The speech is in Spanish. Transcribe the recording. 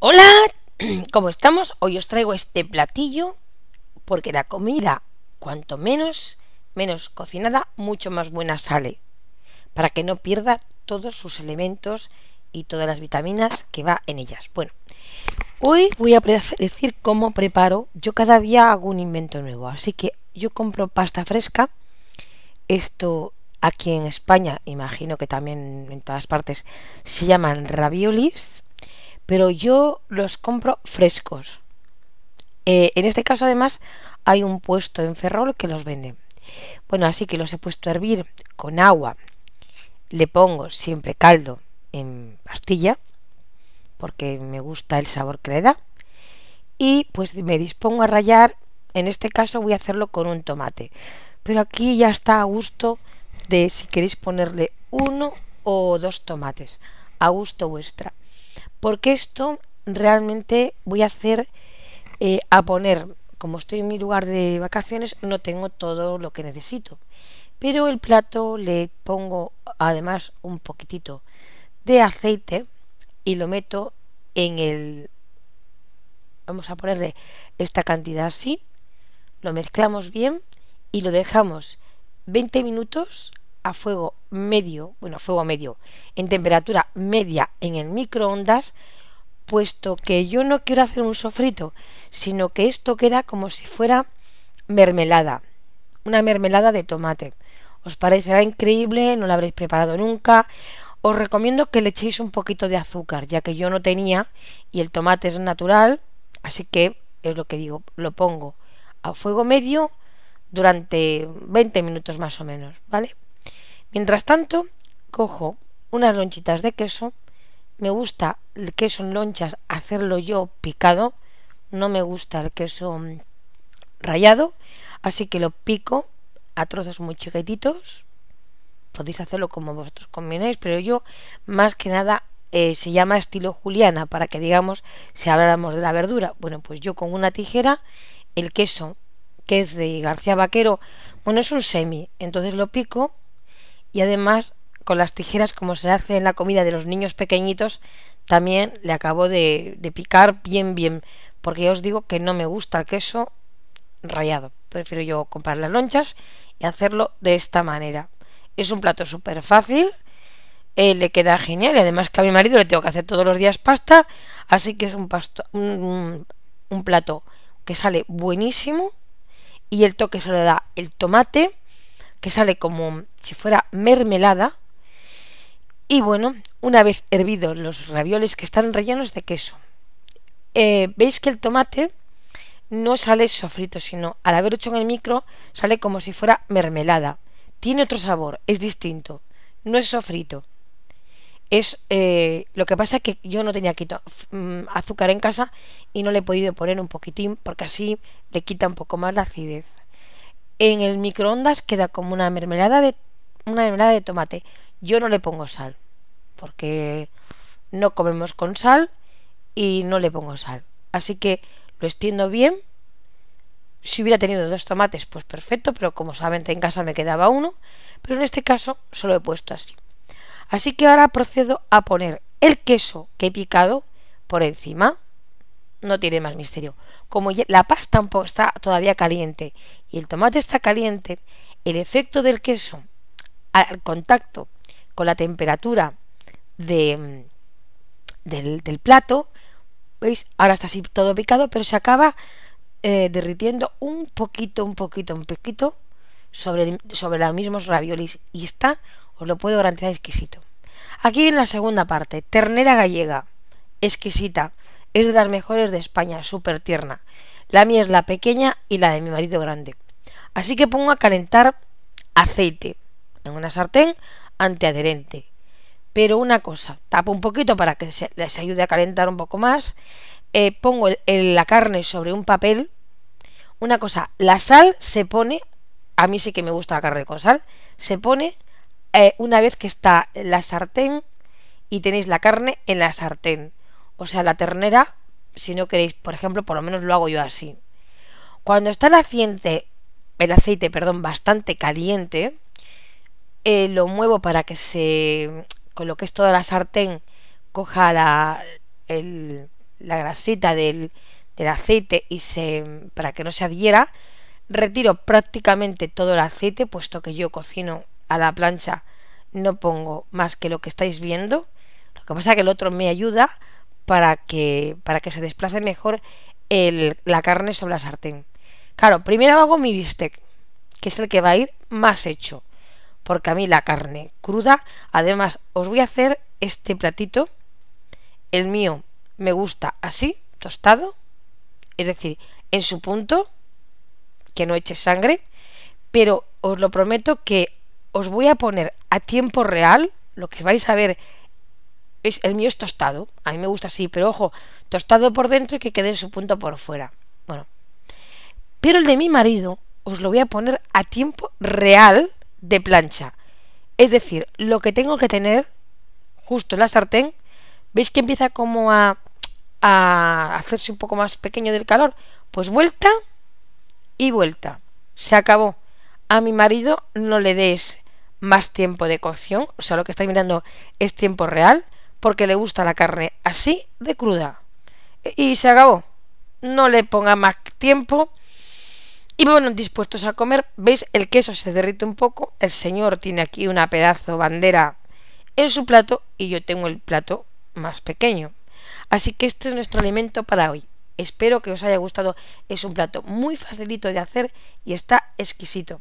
Hola, ¿cómo estamos? Hoy os traigo este platillo porque la comida, cuanto menos, menos cocinada, mucho más buena sale, para que no pierda todos sus elementos y todas las vitaminas que va en ellas. Bueno, hoy voy a decir cómo preparo. Yo cada día hago un invento nuevo, así que yo compro pasta fresca. Esto aquí en España, imagino que también en todas partes, se llaman raviolis pero yo los compro frescos. Eh, en este caso además hay un puesto en Ferrol que los vende. Bueno, así que los he puesto a hervir con agua. Le pongo siempre caldo en pastilla porque me gusta el sabor que le da. Y pues me dispongo a rayar, en este caso voy a hacerlo con un tomate. Pero aquí ya está a gusto de si queréis ponerle uno o dos tomates, a gusto vuestra porque esto realmente voy a hacer eh, a poner, como estoy en mi lugar de vacaciones, no tengo todo lo que necesito. Pero el plato le pongo además un poquitito de aceite y lo meto en el... Vamos a ponerle esta cantidad así, lo mezclamos bien y lo dejamos 20 minutos a fuego medio, bueno, fuego medio, en temperatura media en el microondas, puesto que yo no quiero hacer un sofrito, sino que esto queda como si fuera mermelada, una mermelada de tomate. Os parecerá increíble, no la habréis preparado nunca. Os recomiendo que le echéis un poquito de azúcar, ya que yo no tenía y el tomate es natural, así que es lo que digo, lo pongo a fuego medio durante 20 minutos más o menos, ¿vale? Mientras tanto, cojo unas lonchitas de queso. Me gusta el queso en lonchas hacerlo yo picado. No me gusta el queso mm, rallado. Así que lo pico a trozos muy chiquititos. Podéis hacerlo como vosotros convenéis, pero yo más que nada eh, se llama estilo juliana, para que digamos, si habláramos de la verdura, bueno, pues yo con una tijera, el queso, que es de García Vaquero, bueno, es un semi, entonces lo pico y además con las tijeras como se hace en la comida de los niños pequeñitos también le acabo de, picar bien bien porque ya os digo que no me gusta el queso rayado. prefiero yo comprar las lonchas y hacerlo de esta manera es un plato súper fácil eh, le queda genial y además que a mi marido le tengo que hacer todos los días pasta así que es un, pasto, un, un plato que sale buenísimo y el toque se le da el tomate que sale como si fuera mermelada. Y bueno, una vez hervidos los ravioles que están rellenos de queso, eh, veis que el tomate no sale sofrito, sino al haber hecho en el micro sale como si fuera mermelada. Tiene otro sabor, es distinto, no es sofrito. Es eh, lo que pasa es que yo no tenía quito, mm, azúcar en casa y no le he podido poner un poquitín porque así le quita un poco más la acidez en el microondas queda como una mermelada de una mermelada de tomate. Yo no le pongo sal porque no comemos con sal y no le pongo sal. Así que lo extiendo bien. Si hubiera tenido dos tomates, pues perfecto, pero como solamente en casa me quedaba uno, pero en este caso solo he puesto así. Así que ahora procedo a poner el queso que he picado por encima no tiene más misterio. Como la pasta está todavía caliente y el tomate está caliente, el efecto del queso al contacto con la temperatura de, mm, del, plato, veis, ahora está así todo picado, pero se acaba eh, derritiendo un poquito, un poquito, un poquito sobre, sobre los mismos raviolis y está, os lo puedo garantizar, exquisito. Aquí en la segunda parte, ternera gallega, exquisita es de las mejores de España, súper tierna. La mía es la pequeña y la de mi marido grande. Así que pongo a calentar aceite en una sartén antiadherente. Pero una cosa, tapo un poquito para que se les ayude a calentar un poco más. Eh, pongo la carne sobre un papel. Una cosa, la sal se pone, a mí sí que me gusta la carne con sal, se pone eh, una vez que está la sartén y tenéis la carne en la sartén o sea, la ternera, si no queréis, por ejemplo, por lo menos lo hago yo así. Cuando está el aceite, el aceite, perdón, bastante caliente, eh, lo muevo para que se, con lo que es toda la sartén, coja la, el, la grasita del, del aceite y se, para que no se adhiera, retiro prácticamente todo el aceite, puesto que yo cocino a la plancha, no pongo más que lo que estáis viendo. Lo que pasa es que el otro me ayuda para que, para que se desplace mejor la carne sobre la sartén. Claro, primero hago mi bistec, que es el que va a ir más hecho, porque a mí la carne cruda, además os voy a hacer este platito, el mío me gusta así, tostado, es decir, en su punto, que no eche sangre, pero os lo prometo que os voy a poner a tiempo real, lo que vais a ver el mío es tostado. A mí me gusta así, pero ojo, tostado por dentro y que quede en su punto por fuera. Bueno. Pero el de mi marido os lo voy a poner a tiempo real de plancha. Es decir, lo que tengo que tener justo en la sartén, ¿veis que empieza como a, a hacerse un poco más pequeño del calor? Pues vuelta y vuelta. Se acabó. A mi marido no le des más tiempo de cocción, o sea, lo que estáis mirando es tiempo real porque le gusta la carne así de cruda. E, y se acabó. No le ponga más tiempo. Y bueno, dispuestos a comer, veis, el queso se derrite un poco, el señor tiene aquí una pedazo bandera en su plato y yo tengo el plato más pequeño. Así que este es nuestro alimento para hoy. Espero que os haya gustado. Es un plato muy facilito de hacer y está exquisito.